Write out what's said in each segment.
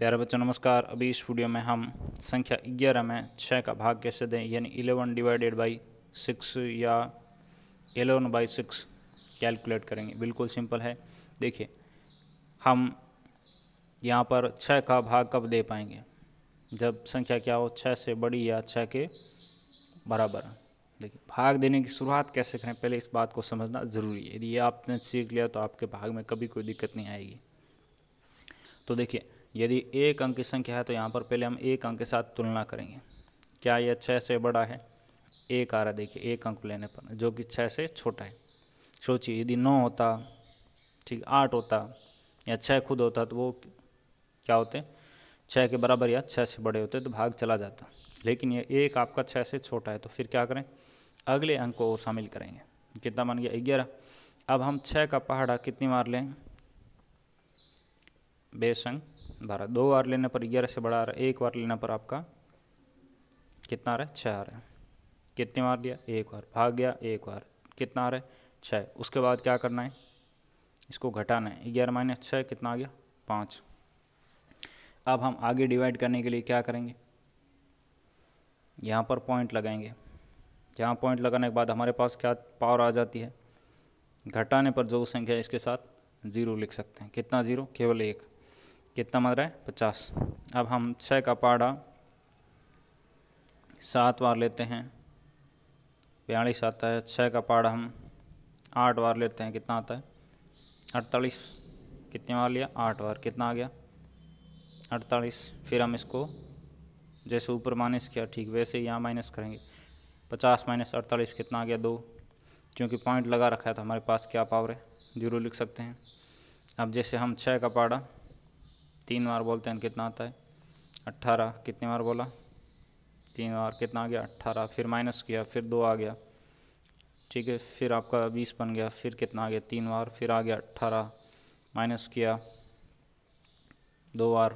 प्यारे बच्चों नमस्कार अभी इस वीडियो में हम संख्या ग्यारह में छः का भाग कैसे दें यानी इलेवन डिवाइडेड बाई सिक्स या एलेवन बाई सिक्स कैलकुलेट करेंगे बिल्कुल सिंपल है देखिए हम यहाँ पर छः का भाग कब दे पाएंगे जब संख्या क्या हो छः से बड़ी या छः के बराबर देखिए भाग देने की शुरुआत कैसे करें पहले इस बात को समझना ज़रूरी है यदि आपने सीख लिया तो आपके भाग में कभी कोई दिक्कत नहीं आएगी तो देखिए यदि एक अंक की संख्या है तो यहाँ पर पहले हम एक अंक के साथ तुलना करेंगे क्या यह छः से बड़ा है एक आ रहा देखिए एक अंक लेने पर जो कि छः से छोटा है सोचिए यदि नौ होता ठीक आठ होता या छः खुद होता तो वो क्या होते छः के बराबर या छः से बड़े होते तो भाग चला जाता लेकिन ये एक आपका छः से छोटा है तो फिर क्या करें अगले अंक को और शामिल करेंगे कितना मान गया ग्यारह अब हम छः का पहाड़ा कितनी बार लें बेसंग बारह दो बार लेने पर ग्यारह से बड़ा आ रहा है एक बार लेने पर आपका कितना आ रहा है छः आ रहा है कितने बार लिया एक बार भाग गया एक बार कितना आ रहा है छः उसके बाद क्या करना है इसको घटाना है ग्यारह माइनस छः कितना आ गया पाँच अब हम आगे डिवाइड करने के लिए क्या करेंगे यहाँ पर पॉइंट लगाएंगे जहाँ पॉइंट लगाने के बाद हमारे पास क्या पावर आ जाती है घटाने पर जो संख्या इसके साथ ज़ीरो लिख सकते हैं कितना ज़ीरो केवल एक कितना मात्रा है पचास अब हम छः का पाड़ा सात बार लेते हैं बयालीस आता है छः का पाड़ा हम आठ बार लेते हैं कितना आता है अड़तालीस कितने बार लिया आठ बार कितना आ गया अड़तालीस फिर हम इसको जैसे ऊपर माइनस किया ठीक वैसे ही यहाँ माइनस करेंगे पचास माइनस अड़तालीस कितना आ गया दो क्योंकि पॉइंट लगा रखा है तो हमारे पास क्या पावर है जीरो लिख सकते हैं अब जैसे हम छः का पाड़ा तीन बार बोलते हैं कितना आता है अट्ठारह कितने बार बोला तीन बार कितना आ गया अट्ठारह फिर माइनस किया फिर दो आ गया ठीक है फिर आपका बीस बन गया फिर कितना आ गया तीन बार फिर आ गया अट्ठारह माइनस किया दो बार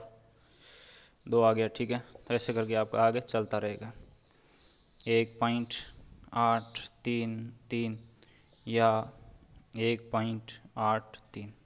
दो आ गया ठीक है ऐसे करके आपका आगे चलता रहेगा एक पॉइंट आठ तीन तीन या एक पॉइंट आठ तीन